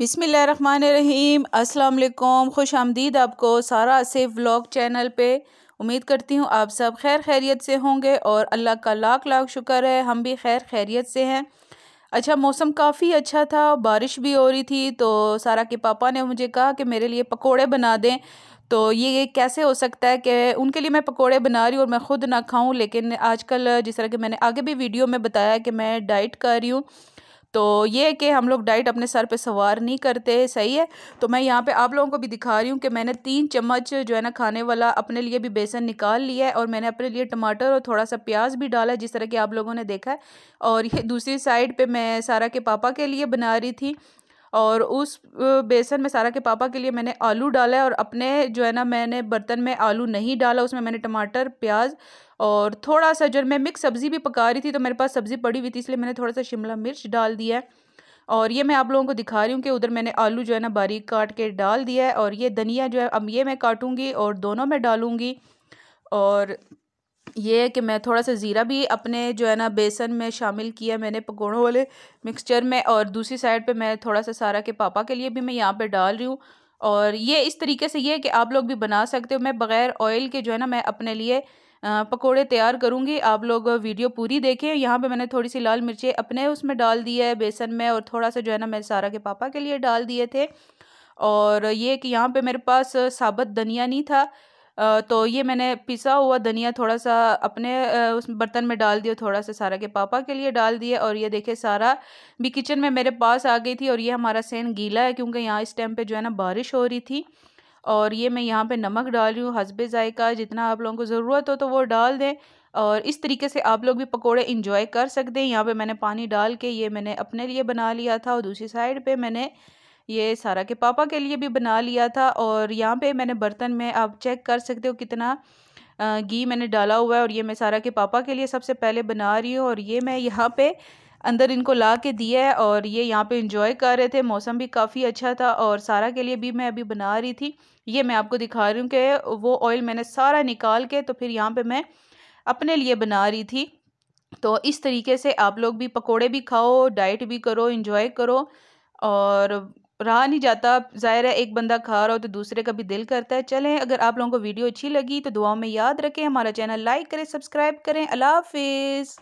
बिसमीम अस्सलाम खुश आमदीद आपको सारा सेफ व्लॉग चैनल पे उम्मीद करती हूँ आप सब खैर खैरियत से होंगे और अल्लाह का लाख लाख शुक्र है हम भी खैर खैरियत से हैं अच्छा मौसम काफ़ी अच्छा था बारिश भी हो रही थी तो सारा के पापा ने मुझे कहा कि मेरे लिए पकोड़े बना दें तो ये कैसे हो सकता है कि उनके लिए मैं पकोड़े बना रही हूँ और मैं ख़ुद ना खाऊं लेकिन आजकल जिस तरह के मैंने आगे भी वीडियो में बताया कि मैं डाइट कर रही हूँ तो ये है कि हम लोग डाइट अपने सर पे सवार नहीं करते सही है तो मैं यहाँ पे आप लोगों को भी दिखा रही हूँ कि मैंने तीन चम्मच जो है ना खाने वाला अपने लिए भी बेसन निकाल लिया है और मैंने अपने लिए टमाटर और थोड़ा सा प्याज भी डाला जिस तरह कि आप लोगों ने देखा है और ये दूसरी साइड पर मैं सारा के पापा के लिए बना रही थी और उस बेसन में सारा के पापा के लिए मैंने आलू डाला है और अपने जो है ना मैंने बर्तन में आलू नहीं डाला उसमें मैंने टमाटर प्याज और थोड़ा सा जो मैं मिक्स सब्ज़ी भी पका रही थी तो मेरे पास सब्ज़ी पड़ी हुई थी इसलिए मैंने थोड़ा सा शिमला मिर्च डाल दिया है और ये मैं आप लोगों को दिखा रही हूँ कि उधर मैंने आलू जो है ना बारीक काट के डाल दिया है और ये धनिया जो है अब ये मैं काटूँगी और दोनों में डालूँगी और ये है कि मैं थोड़ा सा ज़ीरा भी अपने जो है ना बेसन में शामिल किया मैंने पकौड़ों वाले मिक्सचर में और दूसरी साइड पे मैं थोड़ा सा सारा के पापा के लिए भी मैं यहाँ पे डाल रही हूँ और ये इस तरीके से ये है कि आप लोग भी बना सकते हो मैं बग़ैर ऑयल के जो है ना मैं अपने लिए पकौड़े तैयार करूँगी आप लोग वीडियो पूरी देखें यहाँ पर मैंने थोड़ी सी लाल मिर्चें अपने उसमें डाल दी है बेसन में और थोड़ा सा जो है ना मैं सारा के पापा के लिए डाल दिए थे और ये कि यहाँ पर मेरे पास साबत धनिया नहीं था तो ये मैंने पिसा हुआ धनिया थोड़ा सा अपने उस बर्तन में डाल दिया थोड़ा सा सारा के पापा के लिए डाल दिए और ये देखे सारा भी किचन में मेरे पास आ गई थी और ये हमारा सेन गीला है क्योंकि यहाँ इस टाइम पे जो है ना बारिश हो रही थी और ये मैं यहाँ पे नमक डाल रही हूँ हसब ज़ायका जितना आप लोगों को ज़रूरत हो तो वो डाल दें और इस तरीके से आप लोग भी पकोड़े इंजॉय कर सकते हैं यहाँ पे मैंने पानी डाल के ये मैंने अपने लिए बना लिया था और दूसरी साइड पे मैंने ये सारा के पापा के लिए भी बना लिया था और यहाँ पे मैंने बर्तन में आप चेक कर सकते हो कितना घी मैंने डाला हुआ है और ये मैं सारा के पापा के लिए सबसे पहले बना रही हूँ और ये मैं यहाँ पे अंदर इनको ला के दिया है और ये यहाँ पे इंजॉय कर रहे थे मौसम भी काफ़ी अच्छा था और सारा के लिए भी मैं अभी बना रही थी ये मैं आपको दिखा रही हूँ कि वो ऑयल मैंने सारा निकाल के तो फिर यहाँ पर मैं अपने लिए बना रही थी तो इस तरीके से आप लोग भी पकौड़े भी खाओ डाइट भी करो इन्जॉय करो और रहा नहीं जाता ज़ाहिर है एक बंदा खा रहा हो तो दूसरे का भी दिल करता है चलें अगर आप लोगों को वीडियो अच्छी लगी तो दुआओं में याद रखें हमारा चैनल लाइक करें सब्सक्राइब करें अल्लाह हाफिज़